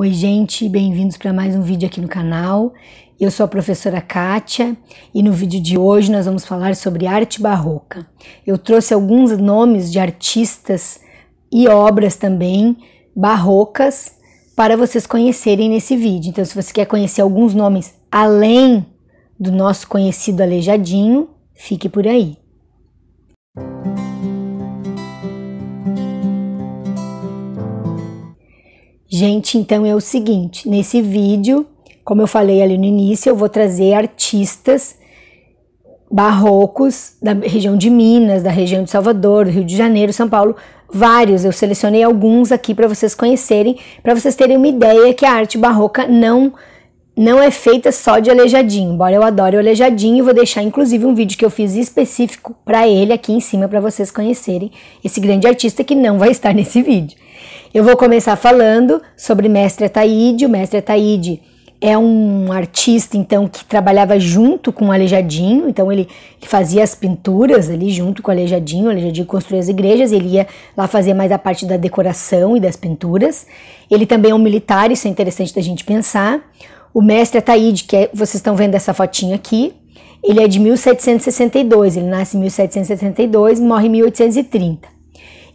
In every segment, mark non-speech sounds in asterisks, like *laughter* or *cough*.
Oi, gente, bem-vindos para mais um vídeo aqui no canal. Eu sou a professora Kátia e no vídeo de hoje nós vamos falar sobre arte barroca. Eu trouxe alguns nomes de artistas e obras também barrocas para vocês conhecerem nesse vídeo. Então, se você quer conhecer alguns nomes além do nosso conhecido Alejadinho, fique por aí. Gente, então é o seguinte, nesse vídeo, como eu falei ali no início, eu vou trazer artistas barrocos da região de Minas, da região de Salvador, do Rio de Janeiro, São Paulo, vários. Eu selecionei alguns aqui para vocês conhecerem, para vocês terem uma ideia que a arte barroca não não é feita só de aleijadinho, embora eu adore o aleijadinho, vou deixar inclusive um vídeo que eu fiz específico para ele aqui em cima para vocês conhecerem esse grande artista que não vai *laughs* estar nesse vídeo. Eu vou começar falando sobre Mestre Ataíde. O Mestre Ataíde é um artista então que trabalhava junto com o Aleijadinho, então ele, ele fazia as pinturas ali junto com o Aleijadinho, o Aleijadinho construía as igrejas, ele ia lá fazer mais a parte da decoração e das pinturas. Ele também é um militar, isso é interessante da gente pensar. O mestre Ataíde, é que é, vocês estão vendo essa fotinha aqui, ele é de 1762, ele nasce em 1762 e morre em 1830.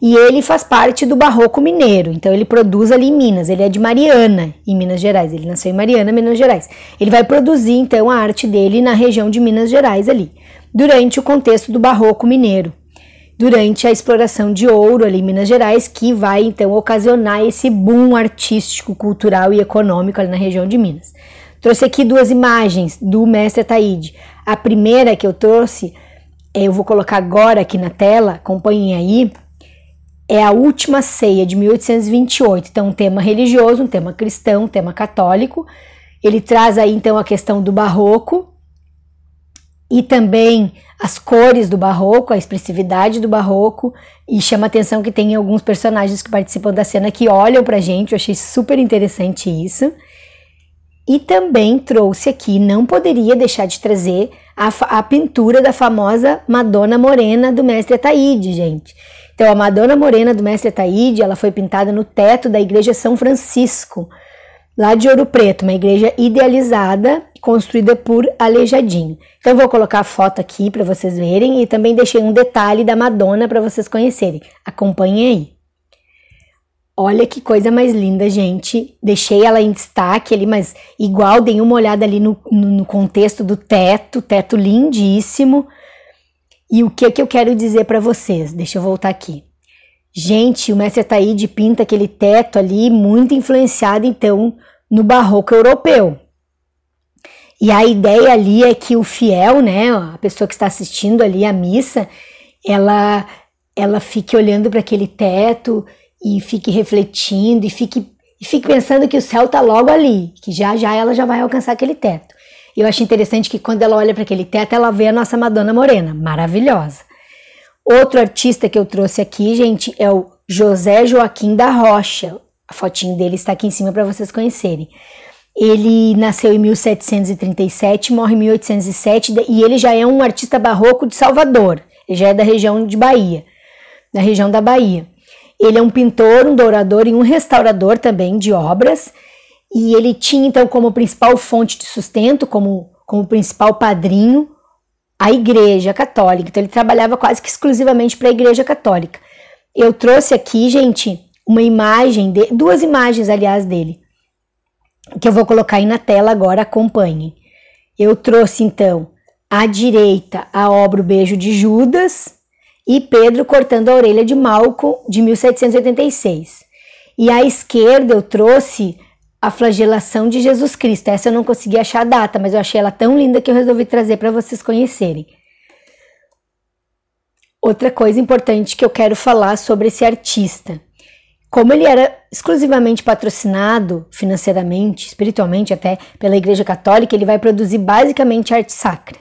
E ele faz parte do barroco mineiro, então ele produz ali em Minas, ele é de Mariana, em Minas Gerais, ele nasceu em Mariana, Minas Gerais. Ele vai produzir então a arte dele na região de Minas Gerais ali, durante o contexto do barroco mineiro durante a exploração de ouro ali em Minas Gerais, que vai então ocasionar esse boom artístico, cultural e econômico ali na região de Minas. Trouxe aqui duas imagens do mestre Taíde. A primeira que eu trouxe, eu vou colocar agora aqui na tela, acompanhem aí, é a última ceia de 1828. Então, um tema religioso, um tema cristão, um tema católico. Ele traz aí então a questão do barroco, e também as cores do barroco, a expressividade do barroco, e chama atenção que tem alguns personagens que participam da cena que olham pra gente, eu achei super interessante isso. E também trouxe aqui, não poderia deixar de trazer, a, a pintura da famosa Madonna Morena do mestre Ataíde, gente. Então, a Madonna Morena do mestre Ataíde, ela foi pintada no teto da igreja São Francisco, lá de Ouro Preto, uma igreja idealizada, construída por Alejadinho. Então vou colocar a foto aqui para vocês verem e também deixei um detalhe da Madonna para vocês conhecerem. Acompanhem aí. Olha que coisa mais linda, gente. Deixei ela em destaque ali, mas igual dei uma olhada ali no, no, no contexto do teto, teto lindíssimo. E o que que eu quero dizer para vocês? Deixa eu voltar aqui. Gente, o mestre Ataíde é pinta aquele teto ali muito influenciado então no barroco europeu. E a ideia ali é que o fiel, né, a pessoa que está assistindo ali a missa, ela ela fique olhando para aquele teto e fique refletindo e fique e fique pensando que o céu está logo ali, que já já ela já vai alcançar aquele teto. Eu acho interessante que quando ela olha para aquele teto, ela vê a nossa Madonna Morena, maravilhosa. Outro artista que eu trouxe aqui, gente, é o José Joaquim da Rocha. A fotinho dele está aqui em cima para vocês conhecerem. Ele nasceu em 1737, morre em 1807 e ele já é um artista barroco de Salvador. Ele já é da região de Bahia, da região da Bahia. Ele é um pintor, um dourador e um restaurador também de obras. E ele tinha então como principal fonte de sustento, como, como principal padrinho, a Igreja Católica. Então ele trabalhava quase que exclusivamente para a Igreja Católica. Eu trouxe aqui, gente, uma imagem, de, duas imagens, aliás, dele, que eu vou colocar aí na tela agora, acompanhem. Eu trouxe então à direita a obra O Beijo de Judas e Pedro cortando a orelha de Malco de 1786. E à esquerda eu trouxe a flagelação de Jesus Cristo. Essa eu não consegui achar a data, mas eu achei ela tão linda que eu resolvi trazer para vocês conhecerem. Outra coisa importante que eu quero falar sobre esse artista. Como ele era exclusivamente patrocinado financeiramente, espiritualmente até, pela Igreja Católica, ele vai produzir basicamente arte sacra.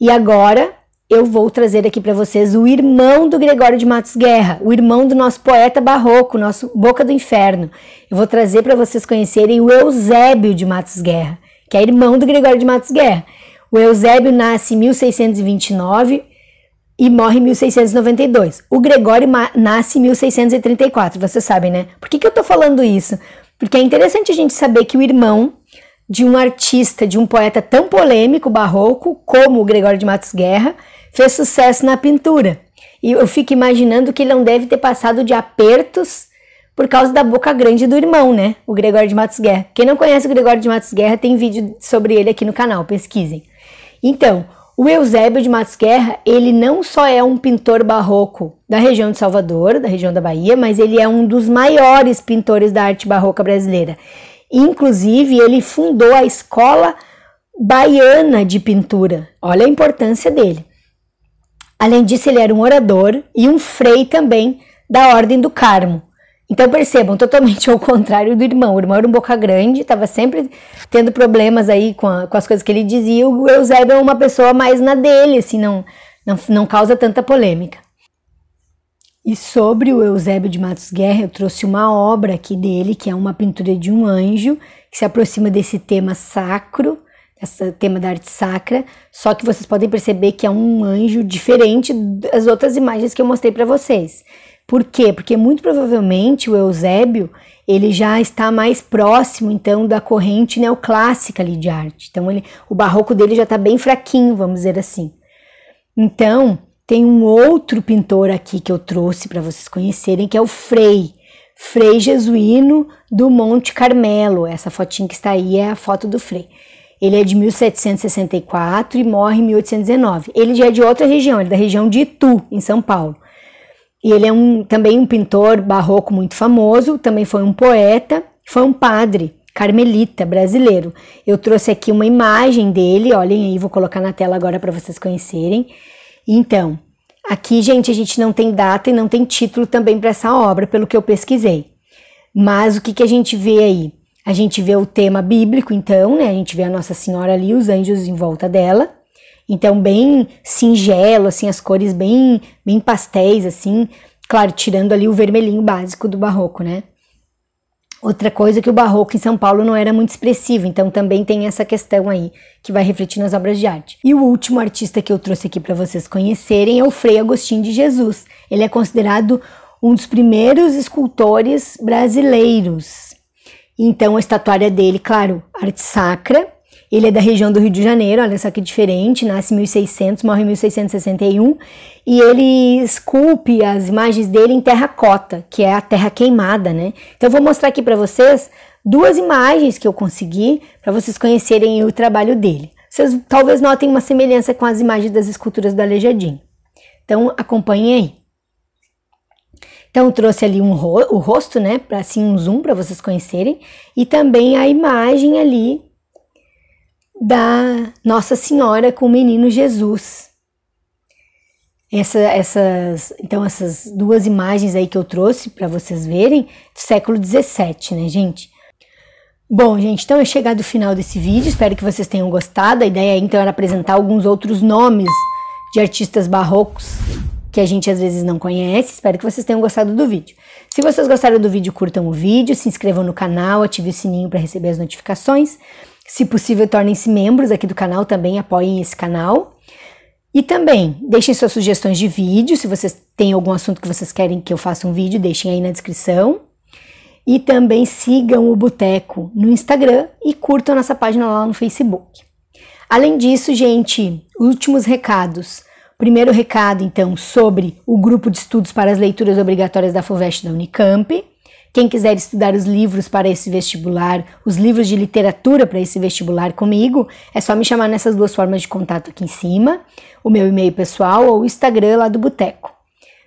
E agora eu vou trazer aqui para vocês o irmão do Gregório de Matos Guerra, o irmão do nosso poeta barroco, nosso Boca do Inferno. Eu vou trazer para vocês conhecerem o Eusébio de Matos Guerra, que é irmão do Gregório de Matos Guerra. O Eusébio nasce em 1629 e morre em 1692. O Gregório nasce em 1634, vocês sabem, né? Por que, que eu tô falando isso? Porque é interessante a gente saber que o irmão de um artista, de um poeta tão polêmico, barroco, como o Gregório de Matos Guerra, fez sucesso na pintura. E eu fico imaginando que ele não deve ter passado de apertos por causa da boca grande do irmão, né? O Gregório de Matos Guerra. Quem não conhece o Gregório de Matos Guerra tem vídeo sobre ele aqui no canal, pesquisem. Então, o Eusébio de Matos Guerra, ele não só é um pintor barroco da região de Salvador, da região da Bahia, mas ele é um dos maiores pintores da arte barroca brasileira. Inclusive, ele fundou a Escola Baiana de Pintura. Olha a importância dele. Além disso, ele era um orador e um frei também da Ordem do Carmo. Então percebam, totalmente *laughs* ao contrário do irmão. O irmão era um boca grande, estava sempre tendo problemas aí com, a, com, as coisas que ele dizia. O Eusébio é uma pessoa mais na dele, assim, não, não, não causa tanta polêmica. E sobre o Eusébio de Matos Guerra, eu trouxe uma obra aqui dele, que é uma pintura de um anjo, que se aproxima desse tema sacro esse tema da arte sacra, só que vocês podem perceber que é um anjo diferente das outras imagens que eu mostrei para vocês. Por quê? Porque muito provavelmente o Eusébio ele já está mais próximo então da corrente neoclássica ali de arte. Então ele, o barroco dele já está bem fraquinho, vamos dizer assim. Então tem um outro pintor aqui que eu trouxe para vocês conhecerem que é o Frei. Frei Jesuíno do Monte Carmelo. Essa fotinha que está aí é a foto do Frei. Ele é de 1764 e morre em 1819. Ele já é de outra região, ele é da região de Itu, em São Paulo. E ele é um, também um pintor barroco muito famoso, também foi um poeta, foi um padre carmelita brasileiro. Eu trouxe aqui uma imagem dele, olhem aí, vou colocar na tela agora para vocês conhecerem. Então, aqui, gente, a gente não tem data e não tem título também para essa obra, pelo que eu pesquisei. Mas o que, que a gente vê aí? A gente vê o tema bíblico, então, né? A gente vê a Nossa Senhora ali, os anjos em volta dela. Então, bem singelo, assim, as cores bem, bem pastéis, assim. Claro, tirando ali o vermelhinho básico do barroco, né? Outra coisa é que o barroco em São Paulo não era muito expressivo, então também tem essa questão aí que vai refletir nas obras de arte. E o último artista que eu trouxe aqui para vocês conhecerem é o Frei Agostinho de Jesus. Ele é considerado um dos primeiros escultores brasileiros. Então a estatuária dele, claro, arte sacra. Ele é da região do Rio de Janeiro, olha só que diferente, nasce em 1600, morre em 1661, e ele esculpe as imagens dele em terracota, que é a terra queimada, né? Então eu vou mostrar aqui para vocês duas imagens que eu consegui para vocês conhecerem o trabalho dele. Vocês talvez notem uma semelhança com as imagens das esculturas do Aleijadinho. Então acompanhem aí. Então trouxe ali um ro o rosto, né, para assim um zoom para vocês conhecerem e também a imagem ali da Nossa Senhora com o menino Jesus. Essa, essas, então essas duas imagens aí que eu trouxe para vocês verem, do século 17, né, gente? Bom, gente, então é chegado o final desse vídeo, espero que vocês tenham gostado. A ideia então era apresentar alguns outros nomes de artistas barrocos que a gente às vezes não conhece. Espero que vocês tenham gostado do vídeo. Se vocês gostaram do vídeo, curtam o vídeo, se inscrevam no canal, ativem o sininho para receber as notificações. Se possível, tornem-se membros aqui do canal também, apoiem esse canal. E também deixem suas sugestões de vídeo. Se vocês têm algum assunto que vocês querem que eu faça um vídeo, deixem aí na descrição. E também sigam o Boteco no Instagram e curtam nossa página lá no Facebook. Além disso, gente, últimos recados. Primeiro recado, então, sobre o grupo de estudos para as leituras obrigatórias da FUVEST da Unicamp. Quem quiser estudar os livros para esse vestibular, os livros de literatura para esse vestibular comigo, é só me chamar nessas duas formas de contato aqui em cima, o meu e-mail pessoal ou o Instagram lá do Boteco.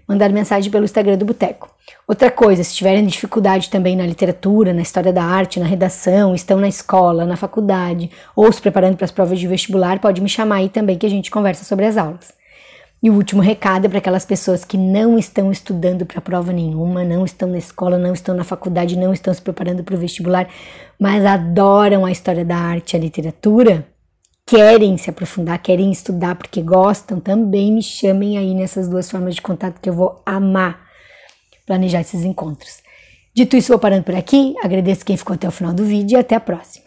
Mandar mensagem pelo Instagram do Boteco. Outra coisa, se tiverem dificuldade também na literatura, na história da arte, na redação, estão na escola, na faculdade ou se preparando para as provas de vestibular, pode me chamar aí também que a gente conversa sobre as aulas. E o último recado é para aquelas pessoas que não estão estudando para prova nenhuma, não estão na escola, não estão na faculdade, não estão se preparando para o vestibular, mas adoram a história da arte e a literatura, querem se aprofundar, querem estudar porque gostam, também me chamem aí nessas duas formas de contato que eu vou amar planejar esses encontros. Dito isso, vou parando por aqui. Agradeço quem ficou até o final do vídeo e até a próxima.